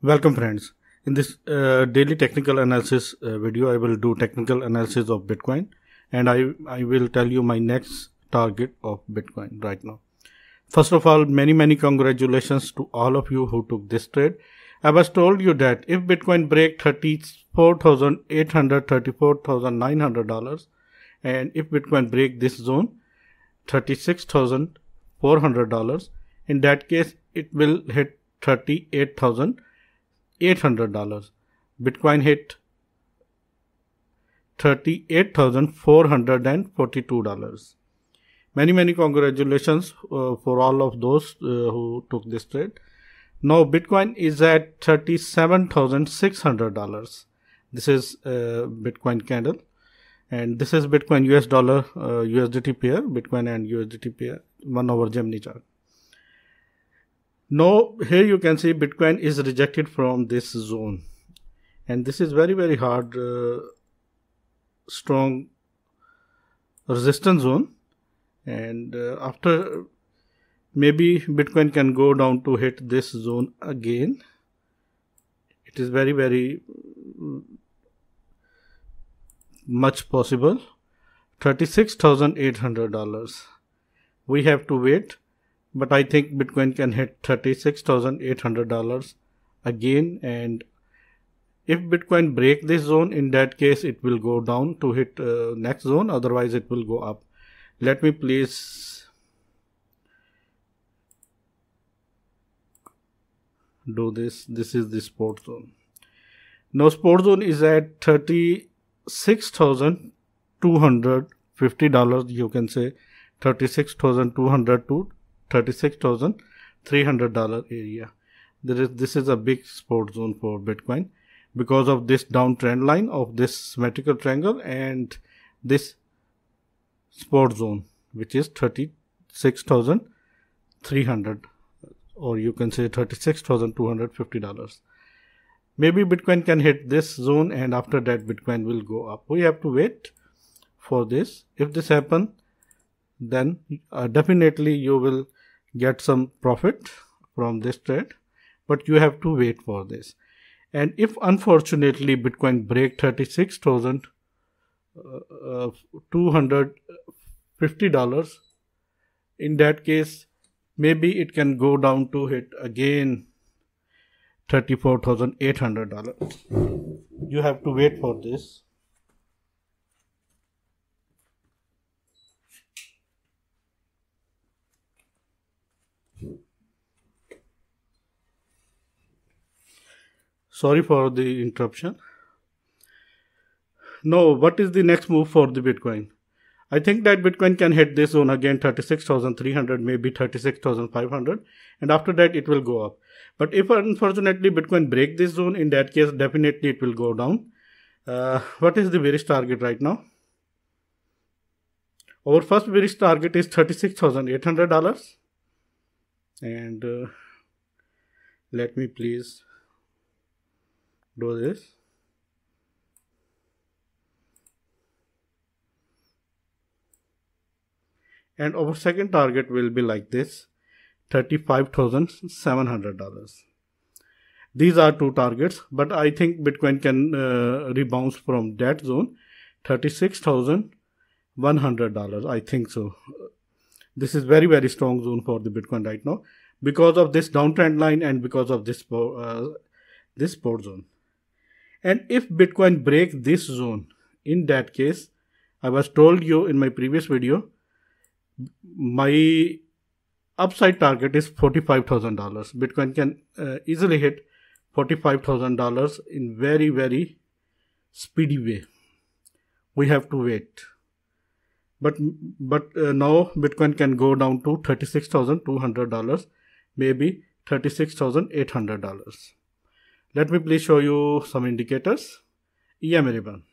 Welcome friends. In this uh, daily technical analysis uh, video, I will do technical analysis of Bitcoin and I, I will tell you my next target of Bitcoin right now. First of all, many, many congratulations to all of you who took this trade. I was told you that if Bitcoin break $34,800, $34,900 and if Bitcoin break this zone, $36,400, in that case, it will hit 38,000 $800. Bitcoin hit $38,442. Many, many congratulations uh, for all of those uh, who took this trade. Now, Bitcoin is at $37,600. This is uh, Bitcoin candle, and this is Bitcoin US dollar USDT uh, pair, Bitcoin and USDT pair, one over Gemini chart. Now here you can see Bitcoin is rejected from this zone and this is very very hard uh, strong resistance zone and uh, after maybe Bitcoin can go down to hit this zone again it is very very mm, much possible $36,800 we have to wait but I think Bitcoin can hit $36,800 again. And if Bitcoin break this zone, in that case, it will go down to hit uh, next zone. Otherwise, it will go up. Let me please do this. This is the support zone. Now, support zone is at $36,250. You can say 36200 to $36,300 area. There is this is a big support zone for Bitcoin because of this downtrend line of this symmetrical triangle and this support zone, which is 36,300 or you can say $36,250. Maybe Bitcoin can hit this zone and after that Bitcoin will go up. We have to wait for this. If this happen, then uh, definitely you will get some profit from this trade but you have to wait for this and if unfortunately bitcoin break 36000 uh, uh, $250 in that case maybe it can go down to hit again $34800 you have to wait for this Sorry for the interruption. Now, what is the next move for the Bitcoin? I think that Bitcoin can hit this zone again 36,300, maybe 36,500, and after that it will go up. But if unfortunately Bitcoin break this zone, in that case definitely it will go down. Uh, what is the bearish target right now? Our first bearish target is $36,800 and uh, let me please do this and our second target will be like this $35,700 these are two targets but I think Bitcoin can uh, rebound from that zone $36,100 I think so this is very very strong zone for the Bitcoin right now because of this downtrend line and because of this uh, this port zone and if Bitcoin breaks this zone in that case I was told you in my previous video my upside target is $45,000 Bitcoin can uh, easily hit $45,000 in very very speedy way we have to wait but but uh, now bitcoin can go down to $36200 maybe $36800 let me please show you some indicators. EMA ribbon.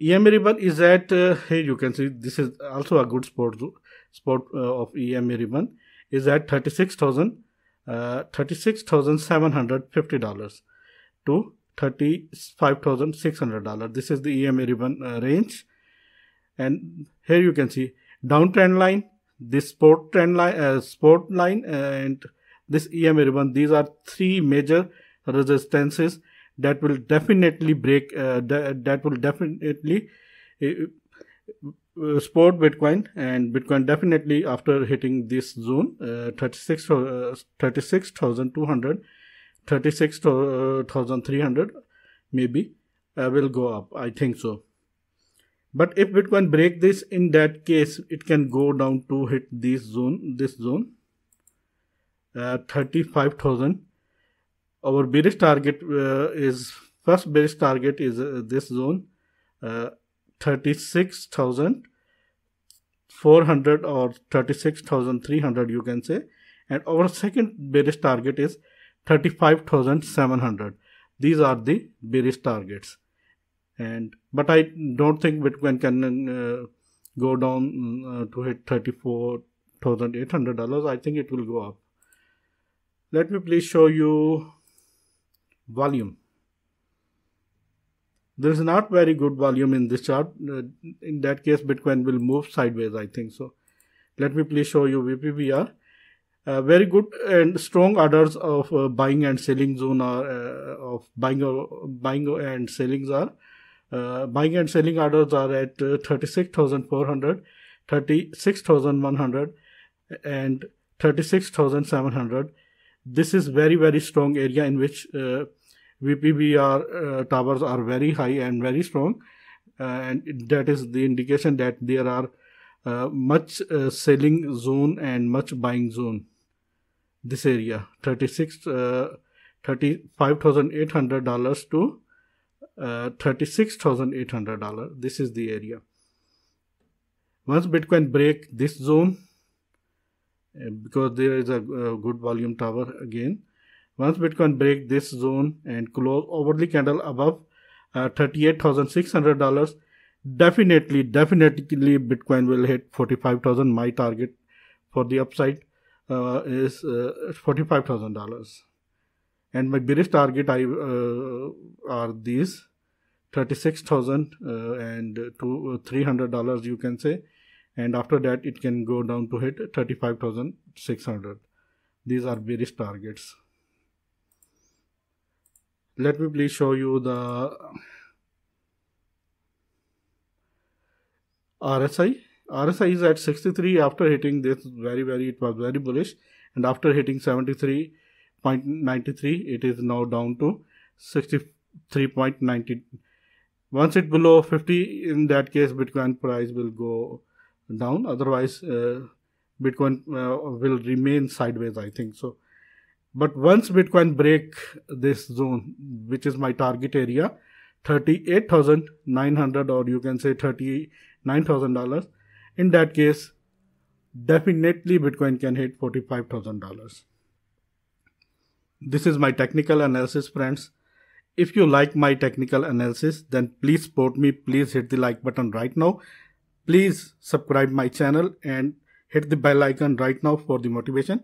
EMA ribbon is at, uh, here you can see this is also a good spot, spot uh, of EMA ribbon is at 36,000 uh, $36,750 to $35,600. This is the EMA ribbon uh, range. And here you can see downtrend line, this sport trend line, uh, line and this EMA ribbon. These are three major resistances that will definitely break, uh, that, that will definitely uh, uh support Bitcoin and Bitcoin definitely after hitting this zone, uh, 36, uh, maybe uh, will go up. I think so. But if Bitcoin break this, in that case, it can go down to hit this zone, this zone uh, 35,000. Our bearish uh, target is first bearish uh, target is this zone thirty-six thousand four hundred or 36,300 you can say and our second bearish target is 35,700 these are the bearish targets and but I don't think Bitcoin can uh, go down uh, to hit $34,800 I think it will go up let me please show you volume there is not very good volume in this chart uh, in that case bitcoin will move sideways i think so let me please show you vpvr uh, very good and strong orders of uh, buying and selling zone are uh, of buying uh, buying and sellings are uh, buying and selling orders are at 36400 36100 and 36700 this is very very strong area in which uh, VPBR uh, towers are very high and very strong, uh, and that is the indication that there are uh, much uh, selling zone and much buying zone. This area 36 $35,800 dollars to $36,800. This is the area. Once Bitcoin break this zone, because there is a good volume tower again. Once Bitcoin break this zone and close overly candle above uh, $38,600, definitely, definitely Bitcoin will hit 45,000. My target for the upside uh, is uh, $45,000. And my bearish target I, uh, are these 36,000 uh, and to uh, $300 you can say and after that it can go down to hit 35600 these are various targets let me please show you the RSI RSI is at 63 after hitting this very very it was very bullish and after hitting 73.93 it is now down to 63.90 once it below 50 in that case bitcoin price will go down otherwise uh, bitcoin uh, will remain sideways i think so but once bitcoin break this zone which is my target area 38900 or you can say $39000 in that case definitely bitcoin can hit $45000 this is my technical analysis friends if you like my technical analysis then please support me please hit the like button right now Please subscribe my channel and hit the bell icon right now for the motivation.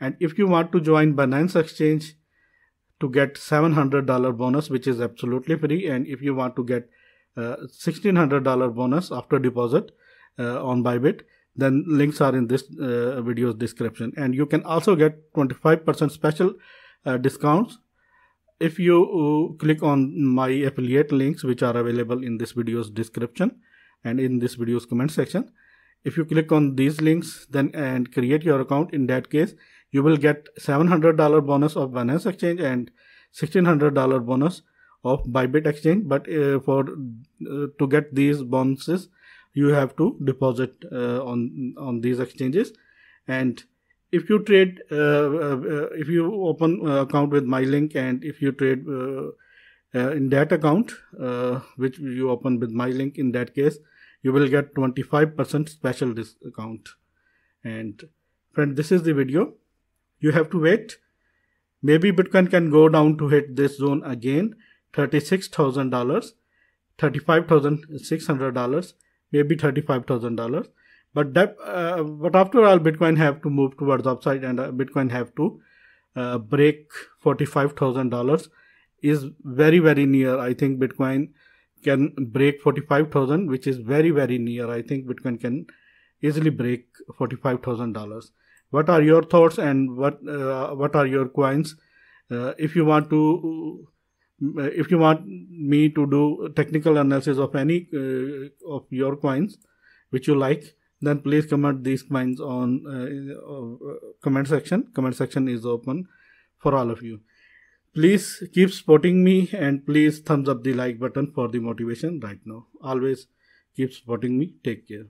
And if you want to join Binance Exchange to get $700 bonus, which is absolutely free. And if you want to get uh, $1600 bonus after deposit uh, on Bybit, then links are in this uh, video's description. And you can also get 25% special uh, discounts if you uh, click on my affiliate links, which are available in this video's description and in this video's comment section. If you click on these links then and create your account, in that case, you will get $700 bonus of Binance Exchange and $1600 bonus of Bybit Exchange. But uh, for uh, to get these bonuses, you have to deposit uh, on on these exchanges. And if you trade, uh, uh, if you open uh, account with my link, and if you trade uh, in that account uh, which you open with my link in that case you will get 25% special discount and friend this is the video you have to wait maybe bitcoin can go down to hit this zone again $36000 $35600 maybe $35000 but that uh, but after all bitcoin have to move towards upside and uh, bitcoin have to uh, break $45000 is very very near i think bitcoin can break 45000 which is very very near i think bitcoin can easily break $45000 what are your thoughts and what uh, what are your coins uh, if you want to uh, if you want me to do technical analysis of any uh, of your coins which you like then please comment these coins on uh, uh, comment section comment section is open for all of you Please keep supporting me and please thumbs up the like button for the motivation right now. Always keep supporting me. Take care.